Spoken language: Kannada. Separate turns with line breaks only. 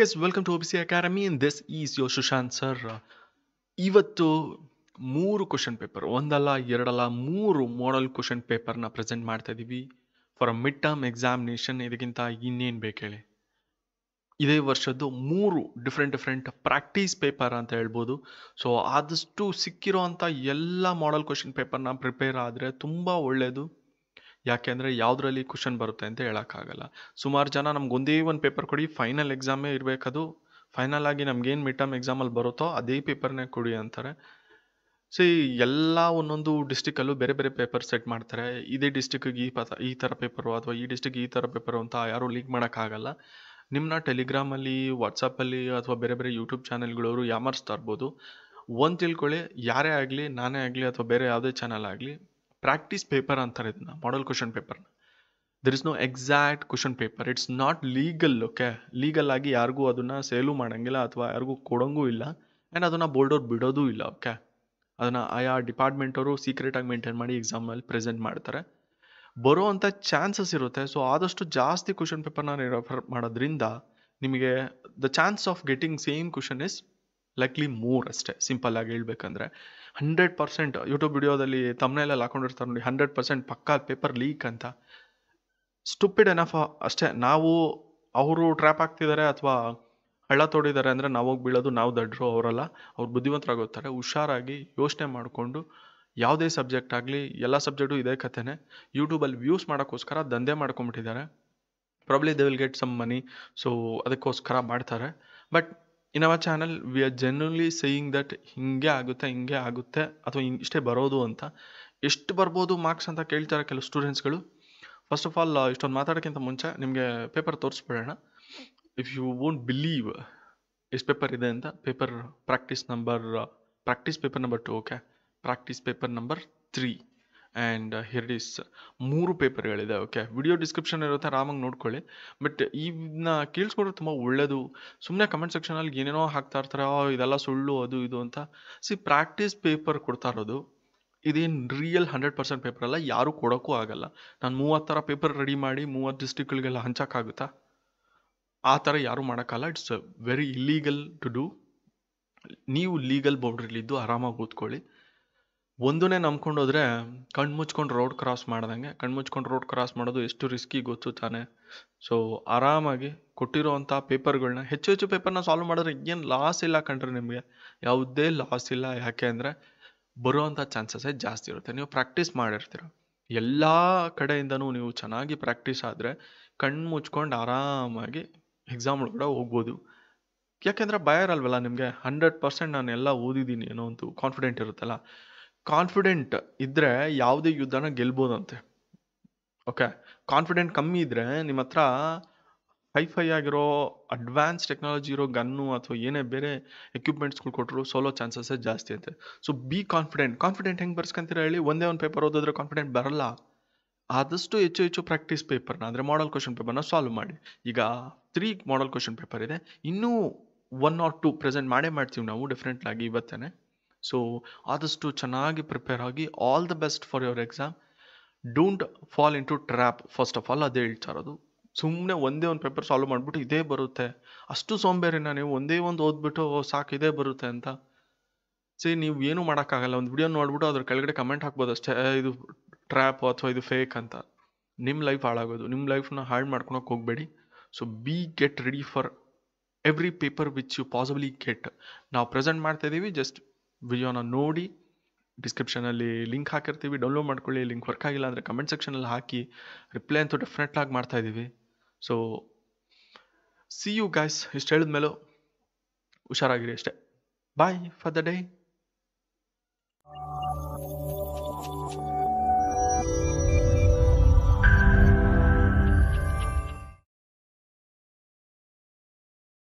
hey welcome to C academy in this is your Sushant sir ಇವತ್ತು ಮೂರು ಕ್ವಶನ್ ಪೇಪರ್ ಒಂದಲ್ಲ ಎರಡಲ್ಲ ಮೂರು ಮಾಡಲ್ ಕ್ವಶನ್ ಪೇಪರ್ನ ಪ್ರೆಸೆಂಟ್ ಮಾಡ್ತಾ ಇದ್ದೀವಿ for a mid term examination ಇದಕ್ಕಿಂತ ಇನ್ನೇನು ಬೇಕು ಹೇಳಿ ಇದೇ ವರ್ಷದ್ದು ಮೂರು ಡಿಫ್ರೆಂಟ್ ಡಿಫ್ರೆಂಟ್ ಪ್ರಾಕ್ಟೀಸ್ ಪೇಪರ್ ಅಂತ ಹೇಳ್ಬೋದು ಸೊ ಆದಷ್ಟು ಸಿಕ್ಕಿರೋ ಅಂಥ ಎಲ್ಲ ಮಾಡಲ್ ಕ್ವಶನ್ ಪೇಪರ್ನ ಪ್ರಿಪೇರ್ ಆದರೆ ತುಂಬ ಒಳ್ಳೇದು ಅಂದರೆ ಯಾವುದರಲ್ಲಿ ಕ್ವಶನ್ ಬರುತ್ತೆ ಅಂತ ಹೇಳೋಕ್ಕಾಗಲ್ಲ ಸುಮಾರು ಜನ ನಮ್ಗೆ ಒಂದೇ ಒಂದು ಪೇಪರ್ ಕೊಡಿ ಫೈನಲ್ ಎಕ್ಸಾಮೇ ಇರಬೇಕದು ಫೈನಲ್ ಆಗಿ ನಮ್ಗೇನು ಮಿಡ್ ಟರ್ಮ್ ಎಕ್ಸಾಮಲ್ಲಿ ಬರುತ್ತೋ ಅದೇ ಪೇಪರ್ನೇ ಕೊಡಿ ಅಂತಾರೆ ಸೊ ಎಲ್ಲ ಒಂದೊಂದು ಡಿಸ್ಟಿಕಲ್ಲೂ ಬೇರೆ ಬೇರೆ ಪೇಪರ್ ಸೆಟ್ ಮಾಡ್ತಾರೆ ಇದೇ ಡಿಸ್ಟಿಕ್ಕಿಗೆ ಈ ಪಾ ಈ ಥರ ಪೇಪರು ಅಥವಾ ಈ ಡಿಸ್ಟಿಕ್ ಈ ಥರ ಪೇಪರು ಅಂತ ಯಾರೂ ಲೀಕ್ ಮಾಡೋಕ್ಕಾಗಲ್ಲ ನಿಮ್ಮನ್ನ ಟೆಲಿಗ್ರಾಮಲ್ಲಿ ವಾಟ್ಸಪ್ಪಲ್ಲಿ ಅಥವಾ ಬೇರೆ ಬೇರೆ ಯೂಟ್ಯೂಬ್ ಚಾನೆಲ್ಗಳವರು ಯಾಮರ್ಸ್ತಾ ಇರ್ಬೋದು ಒಂದು ತಿಳ್ಕೊಳ್ಳಿ ಯಾರೇ ಆಗಲಿ ನಾನೇ ಆಗಲಿ ಅಥವಾ ಬೇರೆ ಯಾವುದೇ ಚಾನಲ್ ಆಗಲಿ ಪ್ರಾಕ್ಟೀಸ್ ಪೇಪರ್ ಅಂತಾರೆ ಇದನ್ನ ಮಾಡಲ್ ಕ್ವಶನ್ ಪೇಪರ್ನ there is no exact question paper it's not legal okay legal ಆಗಿ ಯಾರಿಗೂ ಅದನ್ನು ಸೇಲು ಮಾಡೋಂಗಿಲ್ಲ ಅಥವಾ ಯಾರಿಗೂ ಕೊಡಂಗೂ ಇಲ್ಲ ಆ್ಯಂಡ್ ಅದನ್ನು ಬೋರ್ಡವ್ರು ಬಿಡೋದೂ ಇಲ್ಲ ಓಕೆ ಅದನ್ನು ಆಯಾ ಡಿಪಾರ್ಟ್ಮೆಂಟವರು ಸೀಕ್ರೆಟಾಗಿ ಮೇಂಟೈನ್ ಮಾಡಿ ಎಕ್ಸಾಮಲ್ಲಿ ಪ್ರೆಸೆಂಟ್ ಮಾಡ್ತಾರೆ ಬರೋ ಅಂಥ ಚಾನ್ಸಸ್ ಇರುತ್ತೆ ಸೊ ಆದಷ್ಟು ಜಾಸ್ತಿ ಕ್ವಶನ್ ಪೇಪರ್ನ ರೆಫರ್ ಮಾಡೋದ್ರಿಂದ ನಿಮಗೆ the chance of getting same question is likely more ಅಷ್ಟೇ ಸಿಂಪಲ್ ಆಗಿ ಹೇಳ್ಬೇಕಂದ್ರೆ ಹಂಡ್ರೆಡ್ ಪರ್ಸೆಂಟ್ ಯೂಟ್ಯೂಬ್ ವಿಡಿಯೋದಲ್ಲಿ ತಮ್ಮನೆಲ್ಲ ಹಾಕೊಂಡಿರ್ತಾರೆ ನೋಡಿ ಹಂಡ್ರೆಡ್ ಪರ್ಸೆಂಟ್ ಪಕ್ಕ ಪೇಪರ್ ಲೀಕ್ ಅಂತ ಸ್ಟುಪಿಡ್ ಎನಫ್ ಅಷ್ಟೇ ನಾವು ಅವರು ಟ್ರ್ಯಾಪ್ ಆಗ್ತಿದ್ದಾರೆ ಅಥವಾ ಹಳ್ಳ ತೋಡಿದ್ದಾರೆ ಅಂದರೆ ಹೋಗಿ ಬೀಳೋದು ನಾವು ದಡ್ರು ಅವರಲ್ಲ ಅವ್ರು ಬುದ್ಧಿವಂತರಾಗೋಗ್ತಾರೆ ಹುಷಾರಾಗಿ ಯೋಚನೆ ಮಾಡಿಕೊಂಡು ಯಾವುದೇ ಸಬ್ಜೆಕ್ಟ್ ಆಗಲಿ ಎಲ್ಲ ಸಬ್ಜೆಕ್ಟು ಇದೇ ಕಥೆನೇ ಯೂಟ್ಯೂಬಲ್ಲಿ ವ್ಯೂಸ್ ಮಾಡೋಕ್ಕೋಸ್ಕರ ದಂಧೆ ಮಾಡ್ಕೊಂಬಿಟ್ಟಿದ್ದಾರೆ probably they will get some money so ಅದಕ್ಕೋಸ್ಕರ ಮಾಡ್ತಾರೆ but in our channel we are generally saying that ಹಿಂಗೆ ಆಗುತ್ತೆ ಹಿಂಗೆ ಆಗುತ್ತೆ ಅಥವಾ ಇಷ್ಟೇ ಬರೋದು ಅಂತ ಎಷ್ಟು ಬರ್ಬೋದು ಮಾರ್ಕ್ಸ್ ಅಂತ ಕೇಳ್ತಾರೆ ಕೆಲವು ಸ್ಟೂಡೆಂಟ್ಸ್ಗಳು ಫಸ್ಟ್ ಆಫ್ ಆಲ್ ಇಷ್ಟೊಂದು ಮಾತಾಡೋಕ್ಕಿಂತ ಮುಂಚೆ ನಿಮಗೆ ಪೇಪರ್ ತೋರಿಸ್ಬಿಡೋಣ ಇಫ್ ಯು ವೋಂಟ್ ಬಿಲೀವ್ ಎಷ್ಟು ಪೇಪರ್ ಇದೆ ಅಂತ paper practice number practice paper number two okay practice paper number three and here is ಮೂರು ಪೇಪರ್ಗಳಿದೆ ಓಕೆ ವಿಡಿಯೋ ಡಿಸ್ಕ್ರಿಪ್ಷನ್ ಇರುತ್ತೆ ಆರಾಮಾಗಿ ನೋಡ್ಕೊಳ್ಳಿ ಬಟ್ ಇದನ್ನ ಕೇಳಿಸ್ಕೊಂಡ್ರೆ ತುಂಬ ಒಳ್ಳೆಯದು ಸುಮ್ಮನೆ ಕಮೆಂಟ್ ಸೆಕ್ಷನಲ್ಲಿ ಏನೇನೋ ಹಾಕ್ತಾ ಇರ್ತಾರೆ ಇದೆಲ್ಲ ಸುಳ್ಳು ಅದು ಇದು ಅಂತ ಸಿ ಪ್ರಾಕ್ಟೀಸ್ ಪೇಪರ್ ಕೊಡ್ತಾ ಇರೋದು ಇದೇನು ರಿಯಲ್ ಹಂಡ್ರೆಡ್ ಪರ್ಸೆಂಟ್ ಪೇಪರ್ ಅಲ್ಲ ಯಾರೂ ಕೊಡೋಕ್ಕೂ ಆಗಲ್ಲ ನಾನು ಮೂವತ್ತು ಥರ ಪೇಪರ್ ರೆಡಿ ಮಾಡಿ ಮೂವತ್ತು ಡಿಸ್ಟ್ರಿಕ್ಟ್ಗಳಿಗೆಲ್ಲ ಹಂಚೋಕ್ಕಾಗುತ್ತಾ ಆ ಥರ ಯಾರೂ ಮಾಡೋಕ್ಕಲ್ಲ it's very illegal to do ನೀವು ಲೀಗಲ್ ಬೌಂಡ್ರಿಲಿದ್ದು ಆರಾಮಾಗಿ ಓದ್ಕೊಳ್ಳಿ ಒಂದನ್ನೇ ನಂಬ್ಕೊಂಡು ಹೋದ್ರೆ ಕಣ್ಣು ಮುಚ್ಕೊಂಡು ರೋಡ್ ಕ್ರಾಸ್ ಮಾಡ್ದಂಗೆ ಕಣ್ಣು ಮುಚ್ಕೊಂಡು ರೋಡ್ ಕ್ರಾಸ್ ಮಾಡೋದು ಎಷ್ಟು ರಿಸ್ಕಿ ಗೊತ್ತು ತಾನೆ ಸೊ ಆರಾಮಾಗಿ ಕೊಟ್ಟಿರೋವಂಥ ಪೇಪರ್ಗಳನ್ನ ಹೆಚ್ಚು ಹೆಚ್ಚು ಪೇಪರ್ನ ಸಾಲ್ವ್ ಮಾಡಿದ್ರೆ ಏನು ಲಾಸ್ ಇಲ್ಲ ಕಂಡ್ರೆ ನಿಮಗೆ ಯಾವುದೇ ಲಾಸ್ ಇಲ್ಲ ಯಾಕೆ ಅಂದರೆ ಬರುವಂಥ ಚಾನ್ಸಸ್ಸೇ ಜಾಸ್ತಿ ಇರುತ್ತೆ ನೀವು ಪ್ರಾಕ್ಟೀಸ್ ಮಾಡಿರ್ತೀರ ಎಲ್ಲ ಕಡೆಯಿಂದನೂ ನೀವು ಚೆನ್ನಾಗಿ ಪ್ರಾಕ್ಟೀಸ್ ಆದರೆ ಕಣ್ಣು ಮುಚ್ಕೊಂಡು ಆರಾಮಾಗಿ ಎಕ್ಸಾಮ್ ಒಳಗಡೆ ಹೋಗ್ಬೋದು ಯಾಕೆಂದರೆ ಭಯ ಇರಲ್ವಲ್ಲ ನಿಮಗೆ ಹಂಡ್ರೆಡ್ ಪರ್ಸೆಂಟ್ ನಾನು ಎಲ್ಲ ಓದಿದ್ದೀನಿ ಏನೋ ಒಂದು ಕಾನ್ಫಿಡೆಂಟ್ ಇರುತ್ತಲ್ಲ ಕಾನ್ಫಿಡೆಂಟ್ ಇದ್ದರೆ ಯಾವುದೇ ಯುದ್ಧನ ಗೆಲ್ಬೋದಂತೆ ಓಕೆ ಕಾನ್ಫಿಡೆಂಟ್ ಕಮ್ಮಿ ಇದ್ದರೆ ನಿಮ್ಮ ಹತ್ರ ಹೈಫೈ ಆಗಿರೋ ಅಡ್ವಾನ್ಸ್ ಟೆಕ್ನಾಲಜಿ ಇರೋ ಗನ್ನು ಅಥವಾ ಏನೇ ಬೇರೆ ಎಕ್ವಿಪ್ಮೆಂಟ್ಸ್ಗಳು ಕೊಟ್ಟರು ಸೋಲೋ ಚಾನ್ಸಸ್ಸೇ ಜಾಸ್ತಿ ಅಂತೆ ಸೊ ಬಿ ಕಾನ್ಫಿಡೆಂಟ್ ಕಾನ್ಫಿಡೆಂಟ್ ಹೆಂಗೆ ಬರ್ಸ್ಕೊಂತೀರ ಹೇಳಿ ಒಂದೇ ಒಂದು ಪೇಪರ್ ಓದಿದ್ರೆ ಕಾನ್ಫಿಡೆಂಟ್ ಬರಲ್ಲ ಆದಷ್ಟು ಹೆಚ್ಚು ಹೆಚ್ಚು ಪ್ರಾಕ್ಟೀಸ್ ಪೇಪರ್ನ ಅಂದರೆ ಮಾಡಲ್ ಕ್ವಶನ್ ಪೇಪರ್ನ ಸಾಲ್ವ್ ಮಾಡಿ ಈಗ ತ್ರೀ ಮಾಡಲ್ ಕ್ವಶನ್ ಪೇಪರ್ ಇದೆ ಇನ್ನೂ ಒನ್ ಆರ್ ಟು ಪ್ರೆಸೆಂಟ್ ಮಾಡೇ ಮಾಡ್ತೀವಿ ನಾವು ಆಗಿ ಇವತ್ತೇ ಸೊ ಆದಷ್ಟು ಚೆನ್ನಾಗಿ ಪ್ರಿಪೇರ್ ಆಗಿ all the best for your exam don't fall into trap first of all ಅದೇ ಹೇಳ್ತಾ ಇರೋದು ಸುಮ್ಮನೆ ಒಂದೇ ಒಂದು ಪೇಪರ್ ಸಾಲ್ವ್ ಮಾಡಿಬಿಟ್ಟು ಇದೇ ಬರುತ್ತೆ ಅಷ್ಟು ಸೋಂಬೇರಿನ ನೀವು ಒಂದೇ ಒಂದು ಓದ್ಬಿಟ್ಟು ಸಾಕು ಇದೇ ಬರುತ್ತೆ ಅಂತ ಸರಿ ನೀವು ಏನೂ ಮಾಡೋಕ್ಕಾಗಲ್ಲ ಒಂದು ವಿಡಿಯೋ ನೋಡ್ಬಿಟ್ಟು ಅದ್ರ ಕೆಳಗಡೆ ಕಮೆಂಟ್ ಹಾಕ್ಬೋದು ಅಷ್ಟೇ ಇದು ಟ್ರ್ಯಾಪ್ ಅಥವಾ ಇದು ಫೇಕ್ ಅಂತ ನಿಮ್ಮ ಲೈಫ್ ಹಾಳಾಗೋದು ನಿಮ್ಮ ಲೈಫ್ನ ಹಾಳು ಮಾಡ್ಕೊಳಕ್ಕೆ ಹೋಗಬೇಡಿ so be get ready for every paper which you possibly get ನಾವು ಪ್ರೆಸೆಂಟ್ ಮಾಡ್ತಾ ಇದ್ದೀವಿ ಜಸ್ಟ್ ವಿಡಿಯೋನ ನೋಡಿ ಡಿಸ್ಕ್ರಿಪ್ಷನಲ್ಲಿ ಲಿಂಕ್ ಹಾಕಿರ್ತೀವಿ ಡೌನ್ಲೋಡ್ ಮಾಡ್ಕೊಳ್ಳಿ ಲಿಂಕ್ ವರ್ಕ್ ಆಗಿಲ್ಲ ಅಂದರೆ ಕಮೆಂಟ್ ಸೆಕ್ಷನಲ್ಲಿ ಹಾಕಿ ರಿಪ್ಲೈ ಅಂತೂ ಡೆಫಿನೆಟ್ಲಾಗಿ ಮಾಡ್ತಾಯಿದ್ದೀವಿ ಸೊ ಸಿ ಯು ಗ್ಯಾಸ್ ಇಷ್ಟು ಮೇಲೂ ಹುಷಾರಾಗಿರಿ ಅಷ್ಟೇ ಬಾಯ್ ಫಾರ್ ದ ಡೇ